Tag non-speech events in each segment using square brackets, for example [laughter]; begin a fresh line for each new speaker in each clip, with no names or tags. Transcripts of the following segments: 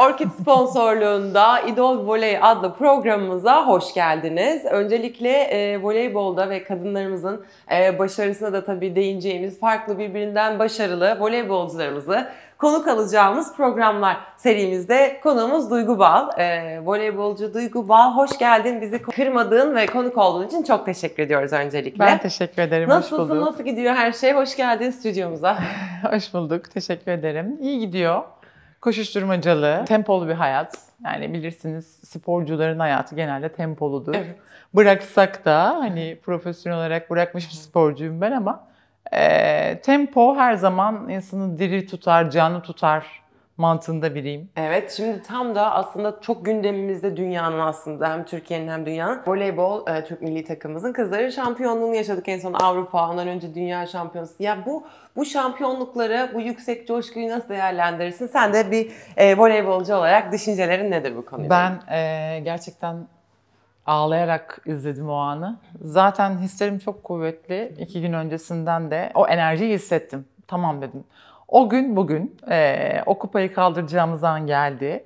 Orkid sponsorluğunda İdol Voley adlı programımıza hoş geldiniz. Öncelikle e, voleybolda ve kadınlarımızın e, başarısına da tabii değineceğimiz farklı birbirinden başarılı voleybolcularımızı konuk alacağımız programlar serimizde konuğumuz Duygu Bal. E, voleybolcu Duygu Bal hoş geldin. Bizi kırmadığın ve konuk olduğun için çok teşekkür ediyoruz öncelikle. Ben teşekkür ederim. Nasılsın? Nasıl
gidiyor her şey? Hoş geldin stüdyomuza. [laughs] hoş bulduk. Teşekkür ederim. İyi gidiyor koşuşturmacalı, tempolu bir hayat. Yani bilirsiniz sporcuların hayatı genelde tempoludur. Evet. Bıraksak da hani profesyonel olarak bırakmış bir sporcuyum ben ama e, tempo her zaman insanı diri tutar, canlı tutar mantığında biriyim. Evet şimdi tam da aslında çok gündemimizde
dünyanın aslında hem Türkiye'nin hem dünyanın voleybol e, Türk milli takımımızın kızları şampiyonluğunu yaşadık en son Avrupa ondan önce dünya şampiyonası. Ya bu bu şampiyonlukları bu yüksek
coşkuyu nasıl değerlendirirsin? Sen de bir e, voleybolcu olarak düşüncelerin nedir bu konuda? Ben e, gerçekten ağlayarak izledim o anı. Zaten hislerim çok kuvvetli. İki gün öncesinden de o enerjiyi hissettim. Tamam dedim o gün bugün e, o kupayı kaldıracağımız an geldi.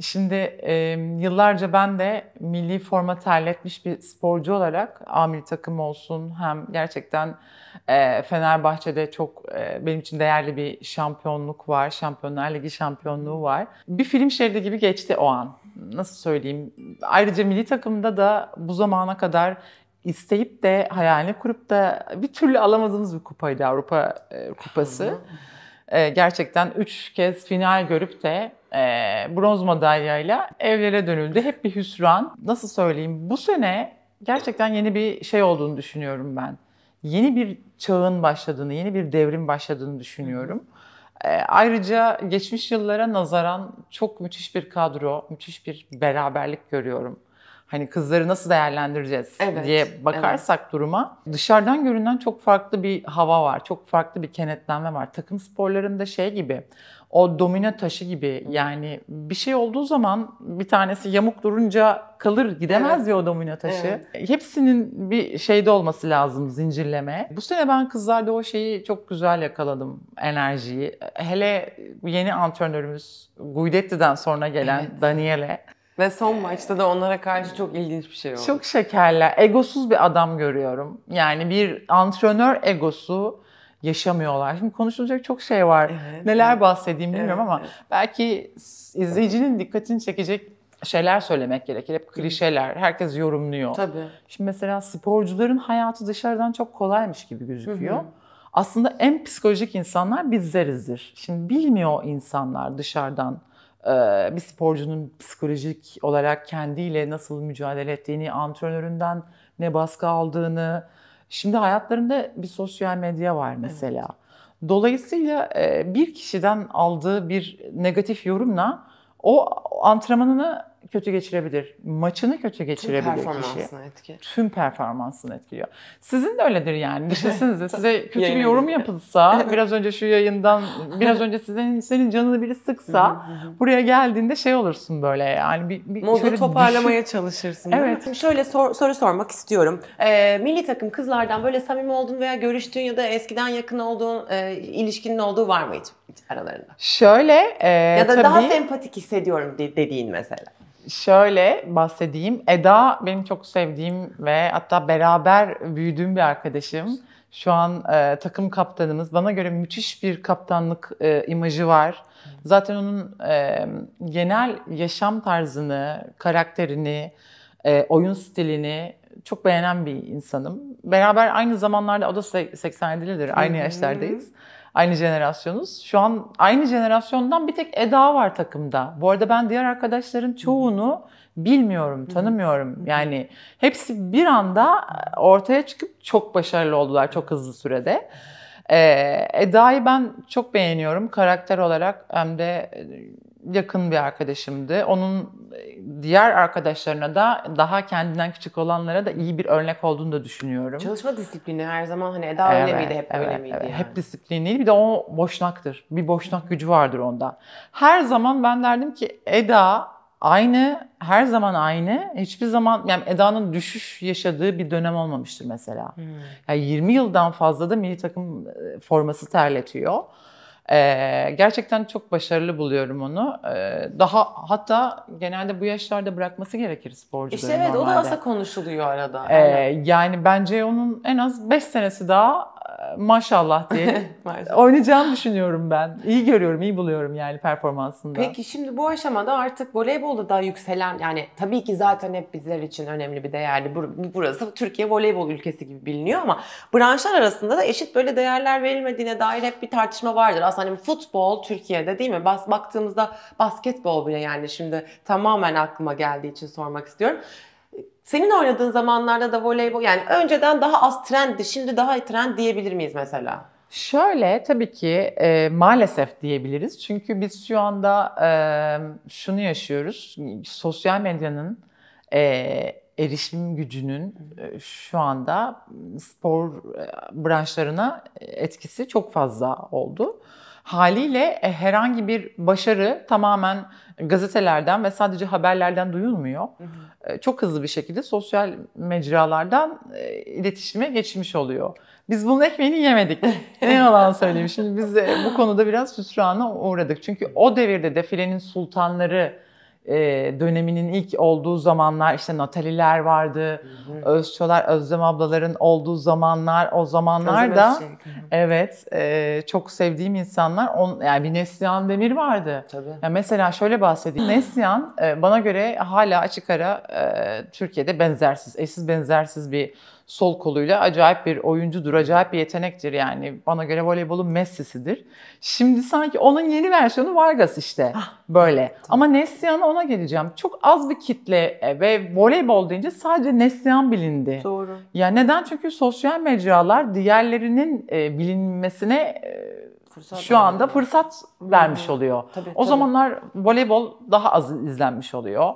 Şimdi e, yıllarca ben de milli forma terletmiş bir sporcu olarak amir takım olsun hem gerçekten e, Fenerbahçe'de çok e, benim için değerli bir şampiyonluk var. Şampiyonlar Ligi şampiyonluğu var. Bir film şeridi gibi geçti o an. Nasıl söyleyeyim? Ayrıca milli takımda da bu zamana kadar isteyip de hayalini kurup da bir türlü alamadığımız bir kupaydı Avrupa e, Kupası e, gerçekten 3 kez final görüp de e, bronz madalyayla evlere dönüldü. Hep bir hüsran. Nasıl söyleyeyim? Bu sene gerçekten yeni bir şey olduğunu düşünüyorum ben. Yeni bir çağın başladığını, yeni bir devrim başladığını düşünüyorum. E, ayrıca geçmiş yıllara nazaran çok müthiş bir kadro, müthiş bir beraberlik görüyorum hani kızları nasıl değerlendireceğiz evet, diye bakarsak evet. duruma dışarıdan görünen çok farklı bir hava var. Çok farklı bir kenetlenme var. Takım sporlarında şey gibi o domino taşı gibi yani bir şey olduğu zaman bir tanesi yamuk durunca kalır gidemez evet. ya o domino taşı. Evet. Hepsinin bir şeyde olması lazım zincirleme. Bu sene ben kızlarda o şeyi çok güzel yakaladım enerjiyi. Hele yeni antrenörümüz Guidetti'den sonra gelen evet. Daniele ve son
maçta da onlara karşı çok ilginç bir şey oldu.
Çok şekerler. Egosuz bir adam görüyorum. Yani bir antrenör egosu yaşamıyorlar. Şimdi konuşulacak çok şey var. Evet, Neler evet. bahsedeyim bilmiyorum evet, ama evet. belki izleyicinin dikkatini çekecek şeyler söylemek gerekir. Hep klişeler. Herkes yorumluyor. Tabii. Şimdi mesela sporcuların hayatı dışarıdan çok kolaymış gibi gözüküyor. Hı hı. Aslında en psikolojik insanlar bizlerizdir. Şimdi bilmiyor insanlar dışarıdan ee, bir sporcunun psikolojik olarak kendiyle nasıl mücadele ettiğini, antrenöründen ne baskı aldığını. Şimdi hayatlarında bir sosyal medya var mesela. Evet. Dolayısıyla e, bir kişiden aldığı bir negatif yorumla o antrenmanını kötü geçirebilir. Maçını kötü geçirebilir Tüm performansını kişi. etkiliyor. Tüm performansını etkiliyor. Sizin de öyledir yani. Düşünsenize size [laughs] kötü bir yorum yapılsa, biraz önce şu yayından, biraz önce sizin senin canını biri sıksa, buraya geldiğinde şey olursun böyle yani. Bir, bir Modu toparlamaya düşün... çalışırsın. Evet.
Şöyle sor, soru sormak istiyorum. Ee, milli takım kızlardan böyle samimi olduğun veya görüştüğün ya da eskiden yakın olduğun e, ilişkinin olduğu var mı hiç, hiç aralarında? Şöyle. E, ya da tabii... daha sempatik hissediyorum dediğin mesela.
Şöyle bahsedeyim. Eda benim çok sevdiğim ve hatta beraber büyüdüğüm bir arkadaşım. Şu an e, takım kaptanımız. Bana göre müthiş bir kaptanlık e, imajı var. Zaten onun e, genel yaşam tarzını, karakterini, e, oyun stilini çok beğenen bir insanım. Beraber aynı zamanlarda, o da 87'lidir, aynı yaşlardayız. Hı-hı. Aynı jenerasyonuz. Şu an aynı jenerasyondan bir tek Eda var takımda. Bu arada ben diğer arkadaşların çoğunu bilmiyorum, tanımıyorum. Yani hepsi bir anda ortaya çıkıp çok başarılı oldular çok hızlı sürede. Ee, Eda'yı ben çok beğeniyorum karakter olarak hem de e, yakın bir arkadaşımdı. Onun e, diğer arkadaşlarına da daha kendinden küçük olanlara da iyi bir örnek olduğunu da düşünüyorum. Çalışma disiplini her zaman hani Eda evet, öyle miydi hep evet, öyle miydi? Evet. Yani. Hep disiplinliydi. Bir de o boşnaktır. Bir boşnak gücü vardır onda. Her zaman ben derdim ki Eda aynı, her zaman aynı. Hiçbir zaman yani Eda'nın düşüş yaşadığı bir dönem olmamıştır mesela. Hmm. Yani 20 yıldan fazla da milli takım e, forması terletiyor. Ee, gerçekten çok başarılı buluyorum onu. Ee, daha hatta genelde bu yaşlarda bırakması gerekir sporcuların İşte evet normalde. o da aslında konuşuluyor arada. Ee, yani bence onun en az 5 senesi daha maşallah [laughs] diye oynayacağını düşünüyorum ben. İyi görüyorum, iyi buluyorum yani performansında. Peki
şimdi bu aşamada artık voleybolda da yükselen yani tabii ki zaten hep bizler için önemli bir değerli. Burası Türkiye voleybol ülkesi gibi biliniyor ama branşlar arasında da eşit böyle değerler verilmediğine dair hep bir tartışma vardır. Aslında hani futbol Türkiye'de değil mi? Bas, baktığımızda basketbol bile yani şimdi tamamen aklıma geldiği için sormak istiyorum. Senin oynadığın zamanlarda da voleybol yani önceden daha az trenddi şimdi daha trend diyebilir miyiz mesela?
Şöyle tabii ki e, maalesef diyebiliriz. Çünkü biz şu anda e, şunu yaşıyoruz. Sosyal medyanın e, erişim gücünün e, şu anda spor e, branşlarına etkisi çok fazla oldu. Haliyle e, herhangi bir başarı tamamen gazetelerden ve sadece haberlerden duyulmuyor. Hı hı. E, çok hızlı bir şekilde sosyal mecralardan e, iletişime geçmiş oluyor. Biz bunun ekmeğini yemedik. [laughs] ne yalan söyleyeyim. Şimdi biz bu konuda biraz hüsrana uğradık. Çünkü o devirde defilenin sultanları e, döneminin ilk olduğu zamanlar işte Nataliler vardı, hı hı. Özçolar, Özlem ablaların olduğu zamanlar, o zamanlar da evet e, çok sevdiğim insanlar. On, yani bir Neslihan Demir vardı. Tabii. Ya mesela şöyle bahsedeyim. Neslihan e, bana göre hala açık ara e, Türkiye'de benzersiz, eşsiz benzersiz bir sol koluyla acayip bir oyuncudur, acayip bir yetenektir yani. Bana göre voleybolun Messi'sidir. Şimdi sanki onun yeni versiyonu Vargas işte ah, böyle. Ama Neslihan'a ona geleceğim. Çok az bir kitle e, ve voleybol deyince sadece Neslihan bilindi. Doğru. Ya neden? Çünkü sosyal mecralar diğerlerinin e, bilinmesine e, fırsat şu anda yani. fırsat vermiş oluyor. Tabii, o tabii. zamanlar voleybol daha az izlenmiş oluyor.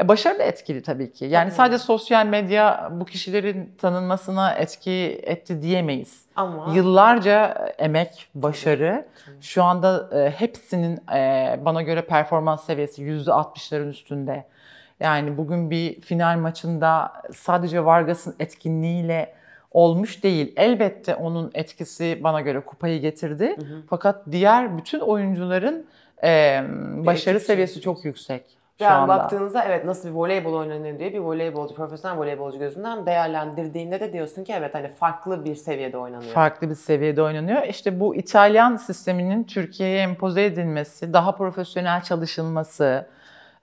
E, başarı da etkili tabii ki. Yani evet. sadece sosyal medya bu kişilerin tanınmasına etki etti diyemeyiz. Ama yıllarca e, emek, başarı tabii. şu anda e, hepsinin e, bana göre performans seviyesi %60'ların üstünde. Yani bugün bir final maçında sadece Vargas'ın etkinliğiyle olmuş değil. Elbette onun etkisi bana göre kupayı getirdi. Hı hı. Fakat diğer bütün oyuncuların e, başarı seviyesi çok yüksek. Şu yani anda.
baktığınızda evet nasıl bir voleybol oynanıyor diye bir voleybolcu, profesyonel voleybolcu gözünden değerlendirdiğinde de diyorsun ki evet hani farklı bir seviyede oynanıyor. Farklı
bir seviyede oynanıyor. İşte bu İtalyan sisteminin Türkiye'ye empoze edilmesi, daha profesyonel çalışılması,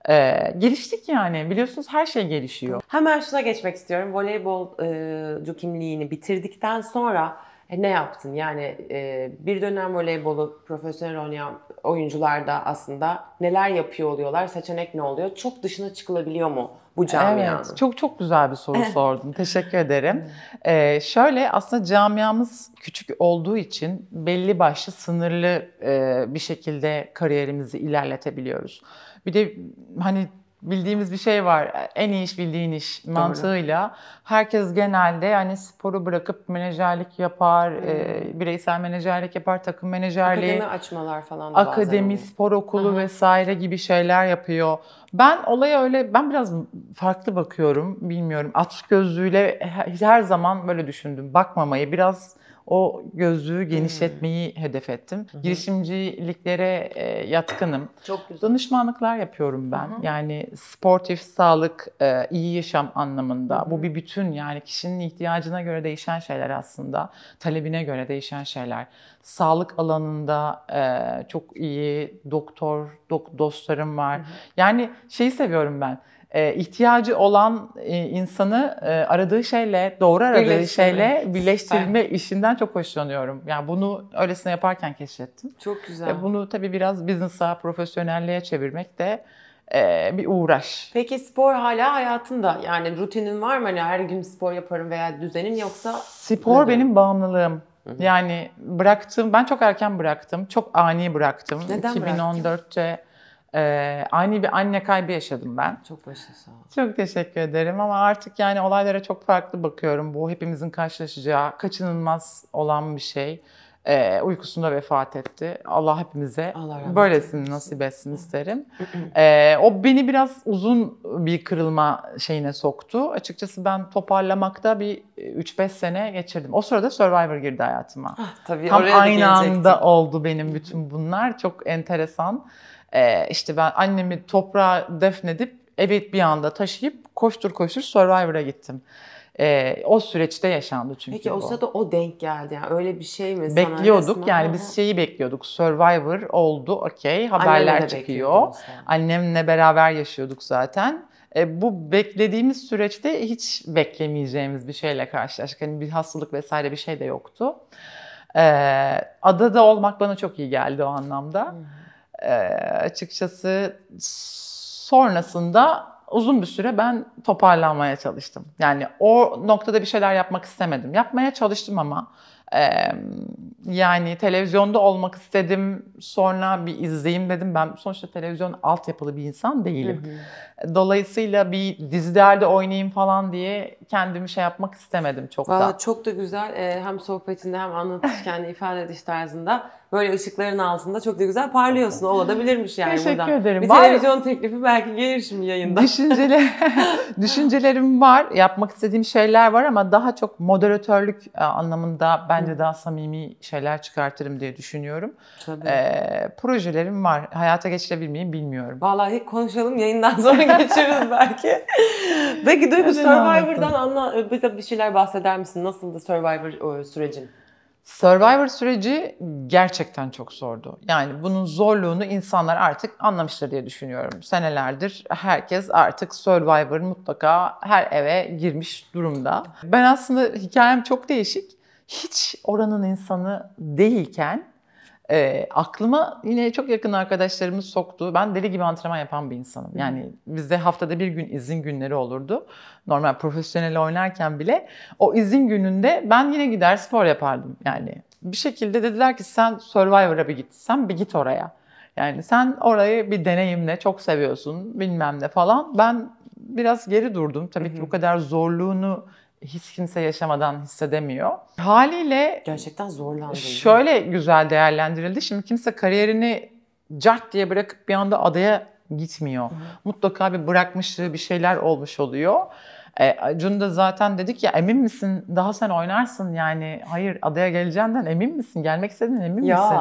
e, geliştik yani biliyorsunuz her şey gelişiyor.
Hemen şuna geçmek istiyorum. Voleybolcu e, kimliğini bitirdikten sonra e, ne yaptın? Yani e, bir dönem voleybolu profesyonel oynayan oyuncular da aslında neler yapıyor oluyorlar? Seçenek ne oluyor? Çok dışına çıkılabiliyor mu
bu camianın? Evet, çok çok güzel bir soru eh. sordun. Teşekkür ederim. Ee, [laughs] şöyle aslında camiamız küçük olduğu için belli başlı sınırlı e, bir şekilde kariyerimizi ilerletebiliyoruz. Bir de hani bildiğimiz bir şey var. En iyi iş bildiğin iş Doğru. mantığıyla herkes genelde yani sporu bırakıp menajerlik yapar, e, bireysel menajerlik yapar, takım menajerliği, akademi
açmalar falan da akademi, bazen
spor okulu Aha. vesaire gibi şeyler yapıyor. Ben olaya öyle ben biraz farklı bakıyorum, bilmiyorum. açık gözlüğüyle her zaman böyle düşündüm. Bakmamayı biraz o gözlüğü genişletmeyi hmm. hedef ettim. Hmm. Girişimciliklere e, yatkınım. Çok güzel. Danışmanlıklar yapıyorum ben. Hmm. Yani sportif sağlık, e, iyi yaşam anlamında. Hmm. Bu bir bütün yani kişinin ihtiyacına göre değişen şeyler aslında. Talebine göre değişen şeyler. Sağlık alanında e, çok iyi doktor, dok dostlarım var. Hmm. Yani şeyi seviyorum ben e, ihtiyacı olan e, insanı e, aradığı şeyle, doğru aradığı birleştirme. şeyle birleştirme ben. işinden çok hoşlanıyorum. Yani bunu öylesine yaparken keşfettim. Çok güzel. E, bunu tabii biraz biznesa profesyonelliğe çevirmek de e, bir uğraş. Peki spor
hala hayatında yani rutinin var mı? Hani her gün spor yaparım veya düzenin yoksa?
Spor benim mi? bağımlılığım. Yani bıraktım, ben çok erken bıraktım. Çok ani bıraktım. Neden 2014'te bıraktın? Ee, ani bir anne kaybı yaşadım ben. Çok başa Çok teşekkür ederim ama artık yani olaylara çok farklı bakıyorum. Bu hepimizin karşılaşacağı, kaçınılmaz olan bir şey. Ee, uykusunda vefat etti. Allah hepimize Allah böylesini etsin. nasip etsin isterim. ee, o beni biraz uzun bir kırılma şeyine soktu. Açıkçası ben toparlamakta bir 3-5 sene geçirdim. O sırada Survivor girdi hayatıma. Ah, tabii Tam oraya aynı anda oldu benim bütün bunlar. Çok enteresan. Ee, işte ben annemi toprağa defnedip evet bir anda taşıyıp koştur koştur Survivor'a gittim. Ee, o süreçte yaşandı çünkü Peki olsa bu. sırada
o denk geldi yani öyle bir şey mi? Bekliyorduk sana yani biz şeyi
bekliyorduk Survivor oldu okey haberler çıkıyor. Annemle beraber yaşıyorduk zaten. E, bu beklediğimiz süreçte hiç beklemeyeceğimiz bir şeyle karşılaştık. Hani bir hastalık vesaire bir şey de yoktu. E, adada olmak bana çok iyi geldi o anlamda. Hmm e, açıkçası sonrasında uzun bir süre ben toparlanmaya çalıştım. Yani o noktada bir şeyler yapmak istemedim. Yapmaya çalıştım ama e, yani televizyonda olmak istedim. Sonra bir izleyeyim dedim. Ben sonuçta televizyon altyapılı bir insan değilim. Hı hı. Dolayısıyla bir dizilerde oynayayım falan diye kendimi şey yapmak istemedim çok Vallahi da. Çok da güzel.
Hem sohbetinde hem anlatış [laughs] ifade ediş tarzında böyle ışıkların altında çok da güzel parlıyorsun. olabilirmiş yani Teşekkür buradan. ederim. Bir var. televizyon teklifi belki gelir şimdi yayında.
Düşünceli, [laughs] [laughs] düşüncelerim var. Yapmak istediğim şeyler var ama daha çok moderatörlük e, anlamında bence daha samimi şeyler çıkartırım diye düşünüyorum. Tabii. Ee, projelerim var. Hayata geçirebilmeyi bilmiyorum. Vallahi konuşalım yayından sonra [laughs] geçeriz belki. Peki Duygu Survivor'dan
anla, bir şeyler bahseder misin? Nasıldı Survivor
sürecin? Survivor süreci gerçekten çok zordu. Yani bunun zorluğunu insanlar artık anlamıştır diye düşünüyorum. Senelerdir herkes artık Survivor mutlaka her eve girmiş durumda. Ben aslında hikayem çok değişik. Hiç oranın insanı değilken e, aklıma yine çok yakın arkadaşlarımız soktu. Ben deli gibi antrenman yapan bir insanım. Yani bizde haftada bir gün izin günleri olurdu. Normal profesyonel oynarken bile o izin gününde ben yine gider spor yapardım. Yani bir şekilde dediler ki sen Survivor'a bir git. Sen bir git oraya. Yani sen orayı bir deneyimle çok seviyorsun bilmem ne falan. Ben biraz geri durdum. Tabii ki bu kadar zorluğunu hiç kimse yaşamadan hissedemiyor. Haliyle gerçekten zorlandı. Şöyle güzel değerlendirildi. Şimdi kimse kariyerini cart diye bırakıp bir anda adaya gitmiyor. Hı. Mutlaka bir bırakmışlığı bir şeyler olmuş oluyor. E, Cun da zaten dedik ya emin misin daha sen oynarsın yani hayır adaya geleceğinden emin misin gelmek istediğinden emin ya. misin?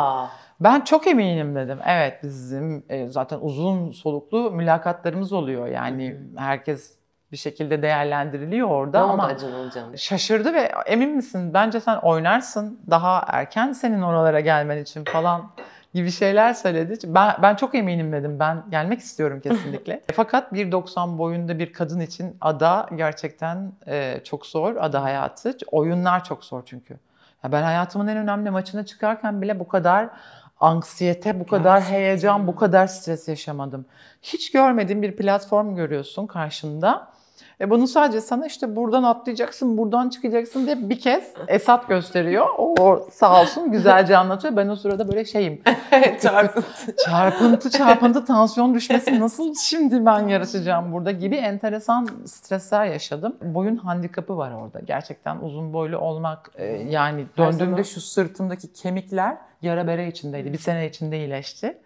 Ben çok eminim dedim. Evet bizim e, zaten uzun soluklu mülakatlarımız oluyor yani herkes bir şekilde değerlendiriliyor orada ne ama oldu şaşırdı ve emin misin bence sen oynarsın daha erken senin oralara gelmen için falan gibi şeyler söyledi. Ben, ben çok eminim dedim. Ben gelmek istiyorum [laughs] kesinlikle. Fakat 1.90 boyunda bir kadın için ada gerçekten e, çok zor. Ada hayatı. Oyunlar çok zor çünkü. Ya ben hayatımın en önemli maçına çıkarken bile bu kadar anksiyete, bu kadar heyecan, bu kadar stres yaşamadım. Hiç görmediğim bir platform görüyorsun karşında e bunu sadece sana işte buradan atlayacaksın, buradan çıkacaksın diye bir kez Esat gösteriyor. O, o sağ olsun güzelce anlatıyor. Ben o sırada böyle şeyim. [laughs] çarpıntı. [laughs] çarpıntı, çarpıntı, tansiyon düşmesi nasıl şimdi ben yarışacağım burada gibi enteresan stresler yaşadım. Boyun handikapı var orada. Gerçekten uzun boylu olmak e, yani döndüğümde şu sırtımdaki kemikler yara bere içindeydi. Bir sene içinde iyileşti.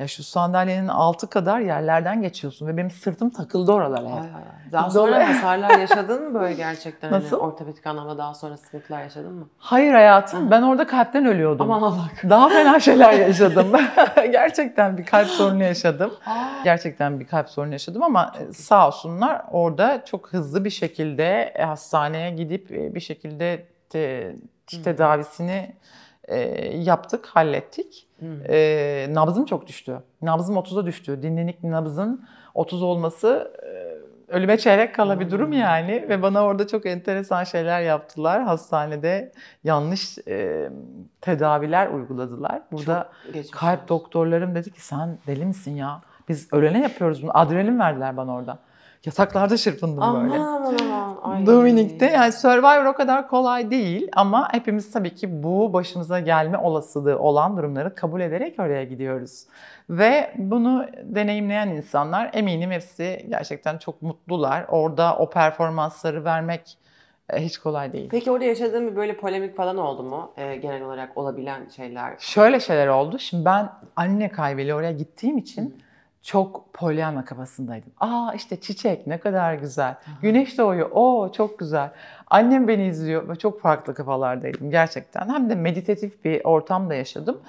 Ya şu sandalyenin altı kadar yerlerden geçiyorsun ve benim sırtım takıldı oralara. Ay,
Daha sonra Dolayı... [laughs] hasarlar yaşadın mı böyle gerçekten? Hani Nasıl? Hani ortopedik anlamda daha sonra sıkıntılar yaşadın mı?
Hayır hayatım. Ben orada kalpten ölüyordum. Aman Allah. Daha fena şeyler yaşadım. [laughs] gerçekten bir kalp sorunu yaşadım. Gerçekten bir kalp sorunu yaşadım ama çok sağ olsunlar orada çok hızlı bir şekilde e, hastaneye gidip e, bir şekilde te, hmm. tedavisini Hı e, yaptık, hallettik. E, nabzım çok düştü. Nabzım 30'a düştü. Dinlenik nabzın 30 olması e, ölüme çeyrek kala bir durum yani. Ve bana orada çok enteresan şeyler yaptılar. Hastanede yanlış e, tedaviler uyguladılar. Burada kalp doktorlarım dedi ki sen deli misin ya? Biz ölene yapıyoruz bunu. Adrenalin verdiler bana orada. Yataklarda çırpındım aman, böyle. Aman aman. Dominik'te yani Survivor o kadar kolay değil ama hepimiz tabii ki bu başımıza gelme olasılığı olan durumları kabul ederek oraya gidiyoruz. Ve bunu deneyimleyen insanlar eminim hepsi gerçekten çok mutlular. Orada o performansları vermek e, hiç kolay değil.
Peki orada yaşadığın bir
böyle polemik
falan oldu mu? E, genel olarak olabilen şeyler.
Şöyle şeyler oldu. Şimdi ben anne kaybeli oraya gittiğim için hmm çok Pollyanna kafasındaydım. Aa işte çiçek ne kadar güzel. Güneş doğuyor. Oo çok güzel. Annem beni izliyor ve çok farklı kafalardaydım gerçekten. Hem de meditatif bir ortamda yaşadım.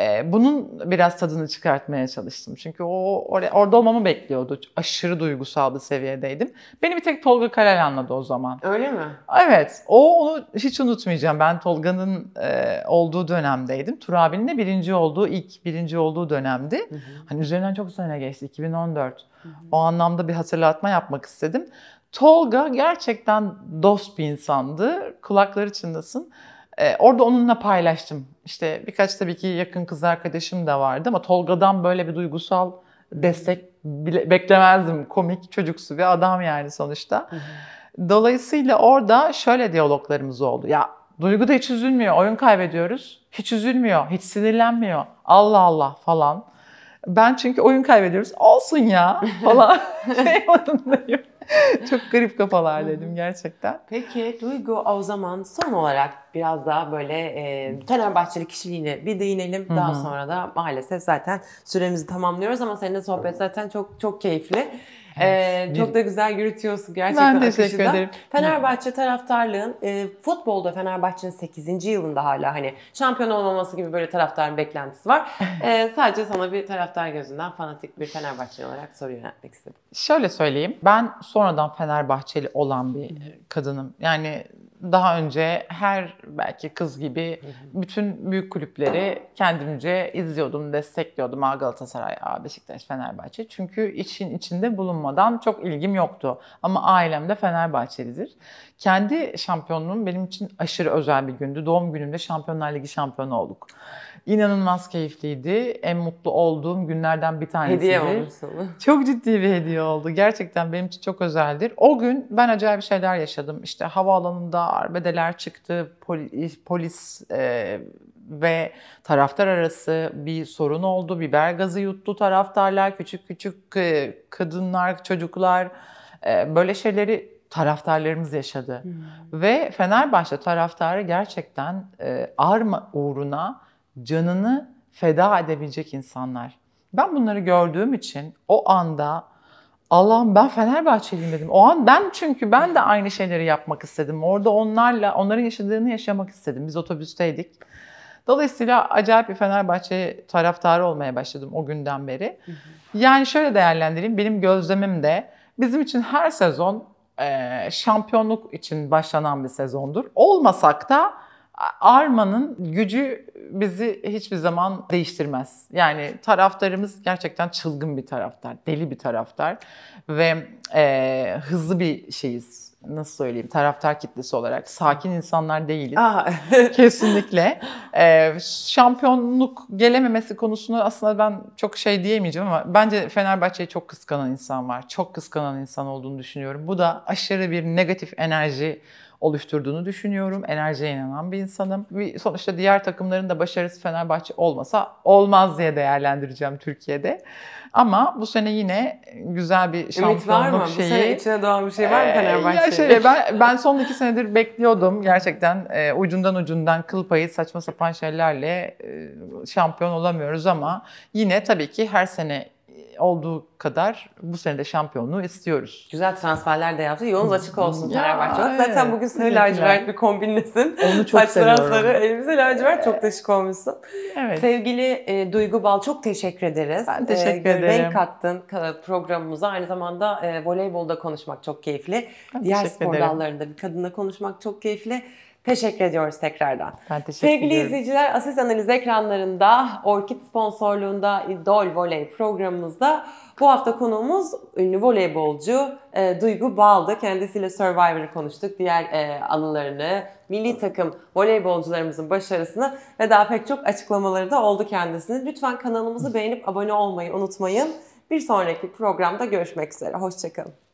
Ee, bunun biraz tadını çıkartmaya çalıştım. Çünkü o oraya, orada olmamı bekliyordu. Aşırı duygusal bir seviyedeydim. Beni bir tek Tolga Karel anladı o zaman. Öyle mi? Evet. O onu hiç unutmayacağım. Ben Tolga'nın e, olduğu dönemdeydim. Tur abinin de birinci olduğu, ilk birinci olduğu dönemdi. Hı hı. Hani üzerinden çok sene geçti. 2014. Hı hı. O anlamda bir hatırlatma yapmak istedim. Tolga gerçekten dost bir insandı. Kulakları çınlasın. Ee, orada onunla paylaştım. İşte birkaç tabii ki yakın kız arkadaşım da vardı ama Tolga'dan böyle bir duygusal destek bile, beklemezdim. Komik, çocuksu bir adam yani sonuçta. Hı Dolayısıyla orada şöyle diyaloglarımız oldu. Ya Duygu da hiç üzülmüyor. Oyun kaybediyoruz. Hiç üzülmüyor. Hiç sinirlenmiyor. Allah Allah falan. Ben çünkü oyun kaybediyoruz. Olsun ya falan [laughs] şey modundayım. [laughs] Çok garip kafalar dedim gerçekten. Peki Duygu o zaman son olarak
biraz daha böyle e, Fenerbahçeli kişiliğine bir değinelim. Daha Hı-hı. sonra da maalesef zaten süremizi tamamlıyoruz ama seninle sohbet zaten çok çok keyifli. Ee, evet. Ee, çok da güzel yürütüyorsun gerçekten Ben teşekkür akışıda. ederim. Fenerbahçe taraftarlığın e, futbolda Fenerbahçe'nin 8. yılında hala hani şampiyon olmaması gibi böyle taraftarın beklentisi var. [laughs] e, sadece sana bir taraftar gözünden fanatik bir Fenerbahçeli olarak soru yöneltmek istedim.
Şöyle söyleyeyim. Ben sonradan Fenerbahçeli olan bir kadınım. Yani daha önce her belki kız gibi bütün büyük kulüpleri kendimce izliyordum, destekliyordum. A Galatasaray, A Beşiktaş, Fenerbahçe. Çünkü işin içinde bulunmadan çok ilgim yoktu. Ama ailem de Fenerbahçelidir. Kendi şampiyonluğum benim için aşırı özel bir gündü. Doğum günümde Şampiyonlar Ligi şampiyonu olduk. İnanılmaz keyifliydi. En mutlu olduğum günlerden bir tanesi. Hediye oldu. sana. Çok ciddi bir hediye oldu. Gerçekten benim için çok özeldir. O gün ben acayip şeyler yaşadım. İşte havaalanında arbedeler çıktı. Polis, polis e, ve taraftar arası bir sorun oldu. Biber gazı yuttu taraftarlar. Küçük küçük e, kadınlar, çocuklar. E, böyle şeyleri taraftarlarımız yaşadı. Hmm. Ve Fenerbahçe taraftarı gerçekten e, Arma uğruna canını feda edebilecek insanlar. Ben bunları gördüğüm için o anda Allah'ım ben Fenerbahçeliyim dedim. O an ben çünkü ben de aynı şeyleri yapmak istedim. Orada onlarla onların yaşadığını yaşamak istedim. Biz otobüsteydik. Dolayısıyla acayip bir Fenerbahçe taraftarı olmaya başladım o günden beri. Yani şöyle değerlendireyim. Benim gözlemim de bizim için her sezon şampiyonluk için başlanan bir sezondur. Olmasak da Arma'nın gücü bizi hiçbir zaman değiştirmez. Yani taraftarımız gerçekten çılgın bir taraftar, deli bir taraftar ve e, hızlı bir şeyiz. Nasıl söyleyeyim taraftar kitlesi olarak sakin insanlar değiliz. Aa. Kesinlikle. E, şampiyonluk gelememesi konusunda aslında ben çok şey diyemeyeceğim ama bence Fenerbahçe'yi çok kıskanan insan var. Çok kıskanan insan olduğunu düşünüyorum. Bu da aşırı bir negatif enerji oluşturduğunu düşünüyorum. Enerjiye inanan bir insanım. Sonuçta diğer takımların da başarısı Fenerbahçe olmasa olmaz diye değerlendireceğim Türkiye'de. Ama bu sene yine güzel bir şampiyonluk şeyi. Ümit var mı? Şeyi, bu sene içine
doğan bir şey var mı ee, Fenerbahçe'ye? Ee, şey,
ben, ben son iki senedir bekliyordum. Gerçekten e, ucundan ucundan kıl payı saçma sapan şeylerle e, şampiyon olamıyoruz ama yine tabii ki her sene olduğu kadar bu sene de şampiyonluğu istiyoruz. Güzel transferler de yaptı. Yolunuz açık olsun ya, Fenerbahçe. Evet. Zaten bugün seni lacivert bir
kombinlesin. Onu çok Saçlara seviyorum. sarı, elbise lacivert çok da şık olmuşsun. Evet. Sevgili e, Duygu Bal çok teşekkür ederiz. Ben e, teşekkür e, ederim. Renk kattın programımıza. Aynı zamanda e, voleybolda konuşmak çok keyifli. Ben Diğer spor dallarında bir kadınla konuşmak çok keyifli. Teşekkür ediyoruz tekrardan. Ben teşekkür Sevgili ediyorum. izleyiciler, Asis Analiz ekranlarında Orkid sponsorluğunda İdol Voley programımızda bu hafta konuğumuz ünlü voleybolcu e, Duygu Baldı. Kendisiyle Survivor'ı konuştuk, diğer e, anılarını, milli takım voleybolcularımızın başarısını ve daha pek çok açıklamaları da oldu kendisinin. Lütfen kanalımızı beğenip abone olmayı unutmayın. Bir sonraki programda görüşmek üzere. Hoşçakalın.